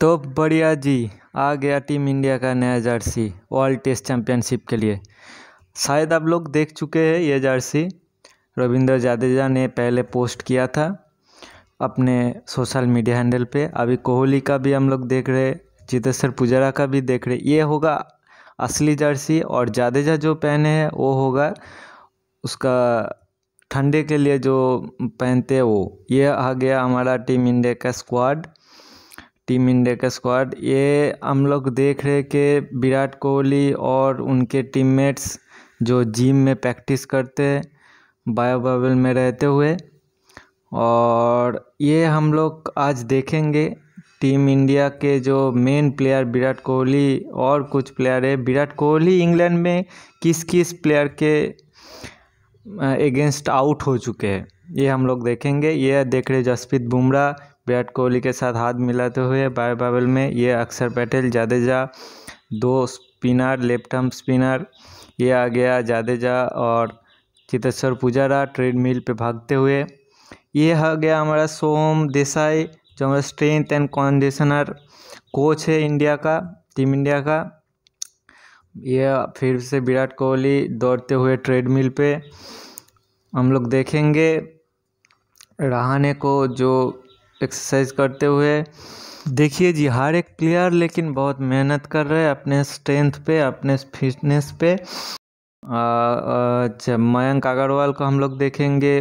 तो बढ़िया जी आ गया टीम इंडिया का नया जर्सी वर्ल्ड टेस्ट चैम्पियनशिप के लिए शायद आप लोग देख चुके हैं ये जर्सी रविंद्र जाडेजा ने पहले पोस्ट किया था अपने सोशल मीडिया हैंडल पे अभी कोहली का भी हम लोग देख रहे जितेश्वर पुजारा का भी देख रहे ये होगा असली जर्सी और जाडेजा जो पहने हैं वो होगा उसका ठंडे के लिए जो पहनते हैं वो ये आ गया हमारा टीम इंडिया का स्क्वाड टीम इंडिया का स्क्वाड ये हम लोग देख रहे कि विराट कोहली और उनके टीममेट्स जो जिम में प्रैक्टिस करते बायो बबल में रहते हुए और ये हम लोग आज देखेंगे टीम इंडिया के जो मेन प्लेयर विराट कोहली और कुछ प्लेयर है विराट कोहली इंग्लैंड में किस किस प्लेयर के अगेंस्ट आउट हो चुके हैं ये हम लोग देखेंगे ये देख रहे जसप्रीत बुमराह विराट कोहली के साथ हाथ मिलाते हुए बाय बाबल में ये अक्षर पटेल जादेजा दो स्पिनर लेफ्ट हम स्पिनर ये आ गया जादेजा और चितेश्वर पुजारा ट्रेड मिल पर भागते हुए ये आ गया हमारा सोम देसाई जो हमारा स्ट्रेंथ एंड कंडीशनर कोच है इंडिया का टीम इंडिया का ये फिर से विराट कोहली दौड़ते हुए ट्रेडमिल पे हम लोग देखेंगे रहाने को जो एक्सरसाइज करते हुए देखिए जी हर एक प्लेयर लेकिन बहुत मेहनत कर रहे हैं अपने स्ट्रेंथ पे अपने फिटनेस पे अच्छा मयंक अग्रवाल को हम लोग देखेंगे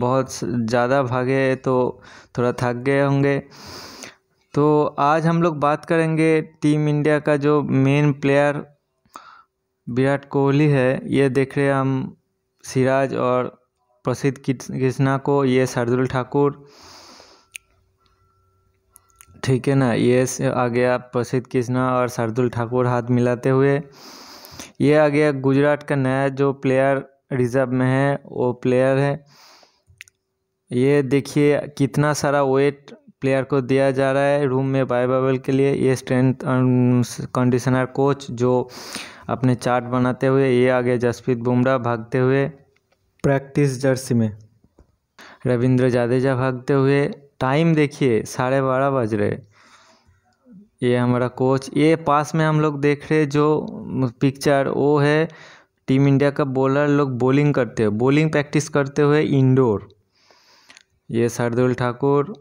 बहुत ज़्यादा भागे तो थोड़ा थक गए होंगे तो आज हम लोग बात करेंगे टीम इंडिया का जो मेन प्लेयर विराट कोहली है ये देख रहे हम सिराज और प्रसिद्ध कृष्णा को ये शार्दुल ठाकुर ठीक है ना ये आ गया प्रसिद्ध कृष्णा और शार्दुल ठाकुर हाथ मिलाते हुए ये आ गया गुजरात का नया जो प्लेयर रिजर्व में है वो प्लेयर है ये देखिए कितना सारा वेट प्लेयर को दिया जा रहा है रूम में बाय बाइबाबल के लिए ये स्ट्रेंथ कंडीशनर कोच जो अपने चार्ट बनाते हुए ये आ गया जसप्रीत बुमराह भागते हुए प्रैक्टिस जर्सी में रविंद्र जाडेजा भागते हुए टाइम देखिए साढ़े बारह बज रहे ये हमारा कोच ये पास में हम लोग देख रहे जो पिक्चर वो है टीम इंडिया का बॉलर लोग बॉलिंग करते हुए बॉलिंग प्रैक्टिस करते हुए इंडोर ये शार्दुल ठाकुर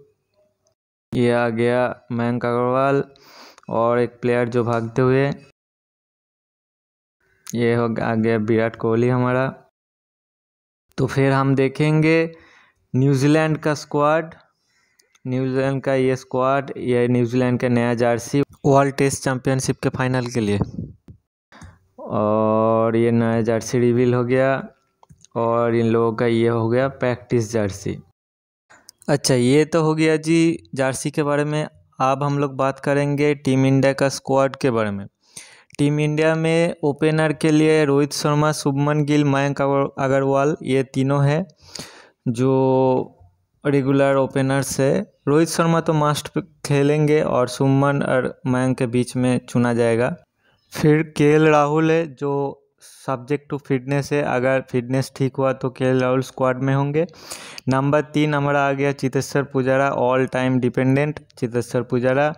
ये आ गया मयंक अग्रवाल और एक प्लेयर जो भागते हुए ये हो आ गया विराट कोहली हमारा तो फिर हम देखेंगे न्यूजीलैंड का स्क्वाड न्यूजीलैंड का ये स्क्वाड या न्यूजीलैंड का नया जर्सी वर्ल्ड टेस्ट चैम्पियनशिप के फाइनल के लिए और ये नया जर्सी रिवील हो गया और इन लोगों का ये हो गया प्रैक्टिस जर्सी अच्छा ये तो हो गया जी जर्सी के बारे में अब हम लोग बात करेंगे टीम इंडिया का स्क्वाड के बारे में टीम इंडिया में ओपनर के लिए रोहित शर्मा शुभमन गिल मयंक अग्रवाल ये तीनों हैं जो रेगुलर ओपनर्स है रोहित शर्मा तो मास्ट खेलेंगे और सुमन और मयंक के बीच में चुना जाएगा फिर के राहुल है जो सब्जेक्ट टू फिटनेस है अगर फिटनेस ठीक हुआ तो के राहुल स्क्वाड में होंगे नंबर तीन हमारा आ गया Cheteshwar Pujara all time dependent Cheteshwar Pujara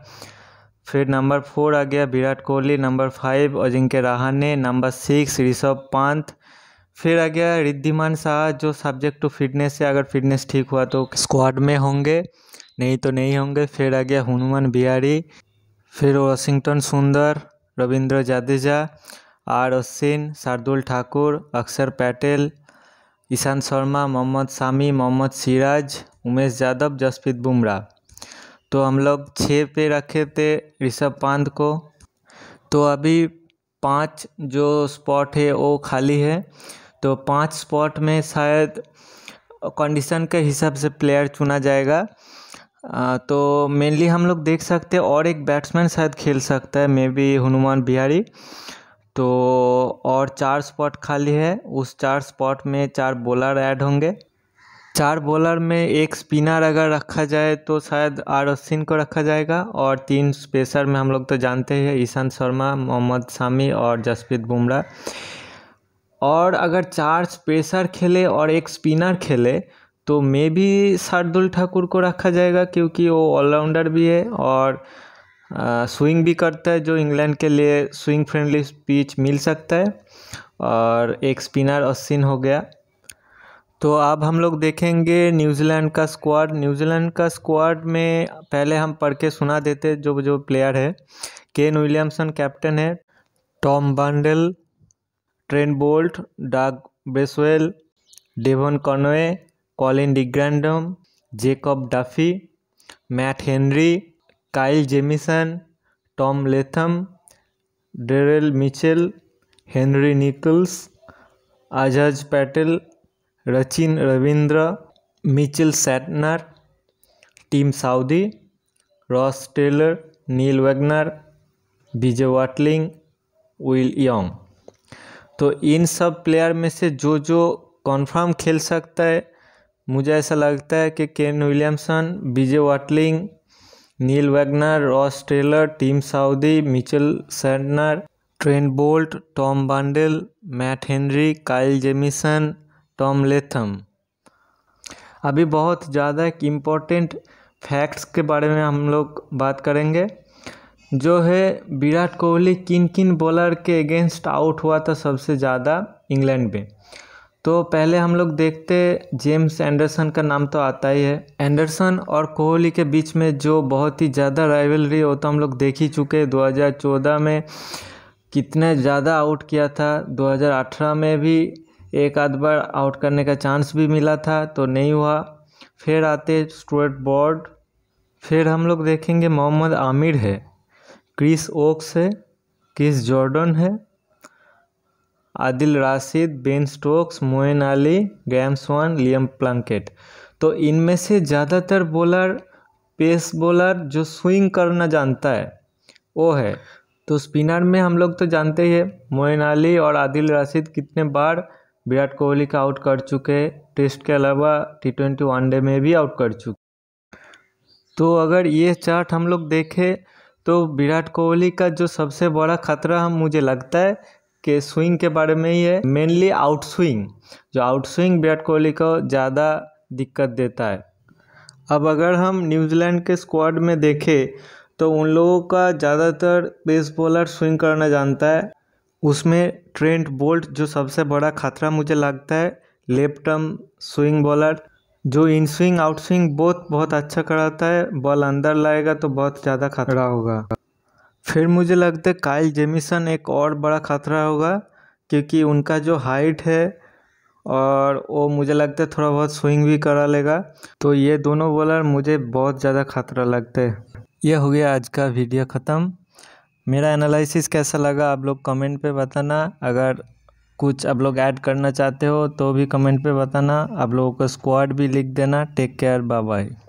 फिर नंबर फोर आ गया Virat Kohli number five Ajinkya Rahane number six Rishabh Pant फिर आ गया रिद्धिमान शाह जो सब्जेक्ट टू फिटनेस है अगर फिटनेस ठीक हुआ तो स्क्वाड में होंगे नहीं तो नहीं होंगे फिर आ गया हनुमान बिहारी फिर वाशिंगटन सुंदर रविंद्र जादेजा आर अश्विन शार्दुल ठाकुर अक्षर पटेल ईशान शर्मा मोहम्मद शामी मोहम्मद सिराज उमेश यादव जसप्रीत बुमराह तो हम लोग छः पे रखे थे ऋषभ पांत को तो अभी पांच जो स्पॉट है वो खाली है तो पांच स्पॉट में शायद कंडीशन के हिसाब से प्लेयर चुना जाएगा तो मेनली हम लोग देख सकते हैं और एक बैट्समैन शायद खेल सकता है मे बी हनुमान बिहारी तो और चार स्पॉट खाली है उस चार स्पॉट में चार बॉलर ऐड होंगे चार बॉलर में एक स्पिनर अगर रखा जाए तो शायद आर अश्विन को रखा जाएगा और तीन स्पेसर में हम लोग तो जानते हैं ईशांत शर्मा मोहम्मद शामी और जसप्रीत बुमराह और अगर चार स्पेसर खेले और एक स्पिनर खेले तो मे भी शार्दुल ठाकुर को रखा जाएगा क्योंकि वो ऑलराउंडर भी है और आ, स्विंग भी करता है जो इंग्लैंड के लिए स्विंग फ्रेंडली पिच मिल सकता है और एक स्पिनर अश्विन हो गया तो अब हम लोग देखेंगे न्यूजीलैंड का स्क्वाड न्यूजीलैंड का स्क्वाड में पहले हम पढ़ के सुना देते जो जो प्लेयर है केन विलियमसन कैप्टन है Tom Blundell Trent Boult Doug Bracewell Devon Conway Colin de Grandhomme Jacob Duffy Matt Henry Kyle Jamieson Tom Latham Daryl Mitchell Henry Nicholls Ajaz Patel Rachin Ravindra Mitchell Santner Tim Southee Ross Taylor Neil Wagner B J Watling Will Young तो इन सब player में से जो जो confirm खेल सकता है मुझे ऐसा लगता है कि Kane Williamson B J Watling Neil Wagner Ross Taylor Tim Southee Mitchell Santner Trent Boult Tom Blundell Matt Henry Kyle Jamieson Tom Latham अभी बहुत ज़्यादा एक इम्पोर्टेंट फैक्ट्स के बारे में हम लोग बात करेंगे जो है विराट कोहली किन किन बॉलर के अगेंस्ट आउट हुआ था सबसे ज़्यादा इंग्लैंड में तो पहले हम लोग देखते जेम्स एंडरसन का नाम तो आता ही है एंडरसन और कोहली के बीच में जो बहुत ही ज़्यादा राइवलरी हो तो हम लोग देख ही चुके 2014 में कितने ज़्यादा आउट किया था 2018 में भी एक आध बार आउट करने का चांस भी मिला था तो नहीं हुआ फिर आते स्टूअर्ट बॉर्ड फिर हम लोग देखेंगे मोहम्मद आमिर है क्रिस ओक्स है क्रिस जॉर्डन है आदिल राशिद बेन स्टोक्स मोइन अली गैम्स वन लियम प्लंकेट तो इनमें से ज़्यादातर बॉलर पेस बॉलर जो स्विंग करना जानता है वो है तो स्पिनर में हम लोग तो जानते ही है मोइन अली और आदिल राशिद कितने बार विराट कोहली का आउट कर चुके टेस्ट के अलावा टी ट्वेंटी वनडे में भी आउट कर चुके तो अगर ये चार्ट हम लोग देखें तो विराट कोहली का जो सबसे बड़ा खतरा हम मुझे लगता है के स्विंग के बारे में ही है मेनली आउट स्विंग जो आउट स्विंग विराट कोहली को ज़्यादा दिक्कत देता है अब अगर हम न्यूजीलैंड के स्क्वाड में देखें तो उन लोगों का ज़्यादातर बेस बॉलर स्विंग करना जानता है उसमें ट्रेंट बोल्ट जो सबसे बड़ा खतरा मुझे लगता है लेफ्ट आर्म स्विंग बॉलर जो इन स्विंग आउट स्विंग बहुत बहुत अच्छा कराता है बॉल अंदर लाएगा तो बहुत ज़्यादा खतरा होगा फिर मुझे लगता है काइल जेमिसन एक और बड़ा ख़तरा होगा क्योंकि उनका जो हाइट है और वो मुझे लगता है थोड़ा बहुत स्विंग भी करा लेगा तो ये दोनों बॉलर मुझे बहुत ज़्यादा खतरा लगते हैं यह हो गया आज का वीडियो ख़त्म मेरा एनालिसिस कैसा लगा आप लोग कमेंट पे बताना अगर कुछ आप लोग ऐड करना चाहते हो तो भी कमेंट पे बताना आप लोगों को स्क्वाड भी लिख देना टेक केयर बाय बाय